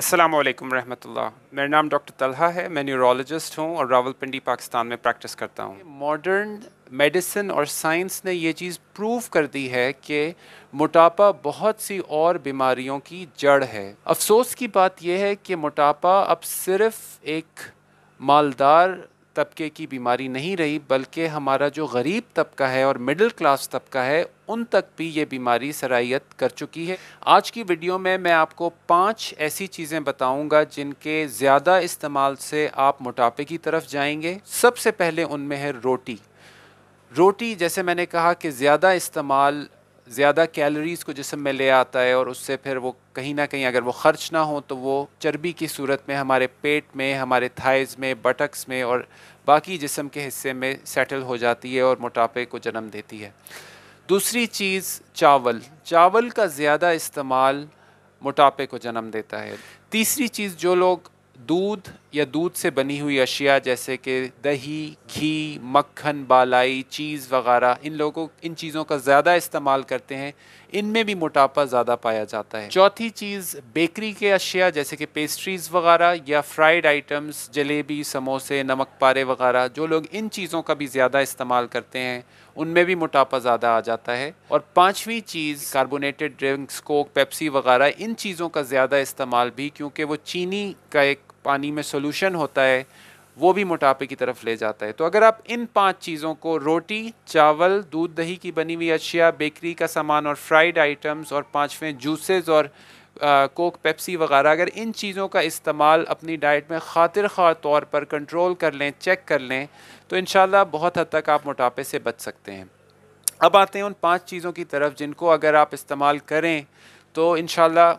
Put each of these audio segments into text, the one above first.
अस्सलाम वालेकुम रहमतुल्लाह मेरा नाम डॉक्टर तलहा है मैं न्यूरोलॉजिस्ट हूँ और रावलपिंडी पाकिस्तान में प्रैक्टिस करता हूँ मॉडर्न मेडिसिन और साइंस ने ये चीज़ प्रूव कर दी है कि मोटापा बहुत सी और बीमारियों की जड़ है अफसोस की बात यह है कि मोटापा अब सिर्फ एक मालदार तबके की बीमारी नहीं रही बल्कि हमारा जो गरीब तबका है और मिडिल क्लास तबका है उन तक भी ये बीमारी सराहियत कर चुकी है आज की वीडियो में मैं आपको पांच ऐसी चीज़ें बताऊंगा जिनके ज़्यादा इस्तेमाल से आप मोटापे की तरफ जाएंगे सबसे पहले उनमें है रोटी रोटी जैसे मैंने कहा कि ज़्यादा इस्तेमाल ज़्यादा कैलोरीज़ को जिसम में ले आता है और उससे फिर वो कहीं ना कहीं अगर वो ख़र्च ना हो तो वो चर्बी की सूरत में हमारे पेट में हमारे थाइज़ में बटक्स में और बाकी जिसम के हिस्से में सेटल हो जाती है और मोटापे को जन्म देती है दूसरी चीज़ चावल चावल का ज़्यादा इस्तेमाल मोटापे को जन्म देता है तीसरी चीज़ जो लोग दूध या दूध से बनी हुई अशिया जैसे कि दही घी मक्खन बालाई चीज़ वगैरह इन लोगों इन चीज़ों का ज़्यादा इस्तेमाल करते हैं इनमें भी मोटापा ज़्यादा पाया जाता है चौथी चीज़ बेकरी के अशिया जैसे कि पेस्ट्रीज़ वगैरह या फ्राइड आइटम्स जलेबी समोसे नमक पारे वगैरह जो लोग इन चीज़ों का भी ज़्यादा इस्तेमाल करते हैं उनमें भी मोटापा ज़्यादा आ जाता है और पाँचवीं चीज़ कार्बोनेटेड ड्रिंक्स कोक पेप्सी वगैरह इन चीज़ों का ज़्यादा इस्तेमाल भी क्योंकि वो चीनी का एक पानी में सोल्यूशन होता है वो भी मोटापे की तरफ ले जाता है तो अगर आप इन पांच चीज़ों को रोटी चावल दूध दही की बनी हुई अशिया बेकरी का सामान और फ्राइड आइटम्स और पाँचवें जूसेज़ और आ, कोक पेप्सी वगैरह अगर इन चीज़ों का इस्तेमाल अपनी डाइट में खातिर खा तौर पर कंट्रोल कर लें चेक कर लें तो इन बहुत हद तक आप मोटापे से बच सकते हैं अब आते हैं उन पाँच चीज़ों की तरफ जिनको अगर आप इस्तेमाल करें तो इन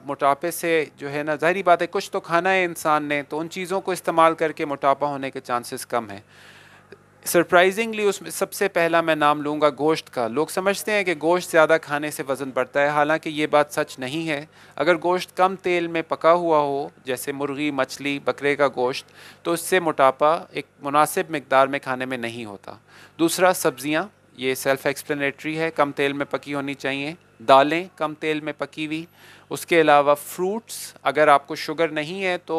मोटापे से जो है ना ज़ाहरी बात है कुछ तो खाना है इंसान ने तो उन चीज़ों को इस्तेमाल करके मोटापा होने के चांसेस कम हैं सरप्राइजिंगली उसमें सबसे पहला मैं नाम लूँगा गोश्त का लोग समझते हैं कि गोश्त ज़्यादा खाने से वज़न बढ़ता है हालांकि ये बात सच नहीं है अगर गोश्त कम तेल में पका हुआ हो जैसे मुर्गी मछली बकरे का गोश्त तो उससे मोटापा एक मुनासिब मकदार में खाने में नहीं होता दूसरा सब्ज़ियाँ ये सेल्फ एक्सप्लेनेटरी है कम तेल में पकी होनी चाहिए दालें कम तेल में पकी हुई उसके अलावा फ्रूट्स अगर आपको शुगर नहीं है तो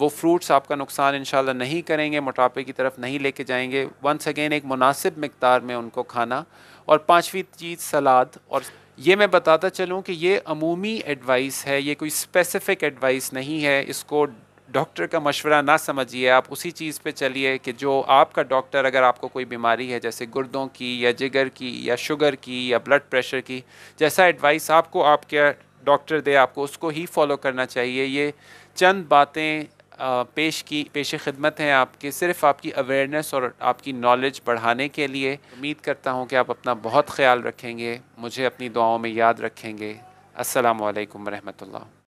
वो फ्रूट्स आपका नुकसान इन नहीं करेंगे मोटापे की तरफ नहीं लेके जाएंगे वंस अगेन एक मुनासिब मकदार में उनको खाना और पाँचवीं चीज़ सलाद और ये मैं बताता चलूँ कि ये अमूमी एडवाइस है ये कोई स्पेसिफ़िक एडवाइस नहीं है इसको डॉक्टर का मशवरा ना समझिए आप उसी चीज़ पे चलिए कि जो आपका डॉक्टर अगर आपको कोई बीमारी है जैसे गुर्दों की या जिगर की या शुगर की या ब्लड प्रेशर की जैसा एडवाइस आपको आपके डॉक्टर दे आपको उसको ही फॉलो करना चाहिए ये चंद बातें पेश की पेश खिदमत हैं आपके सिर्फ आपकी अवेयरनेस और आपकी नॉलेज बढ़ाने के लिए उम्मीद करता हूँ कि आप अपना बहुत ख्याल रखेंगे मुझे अपनी दुआओं में याद रखेंगे असलकम वरहमल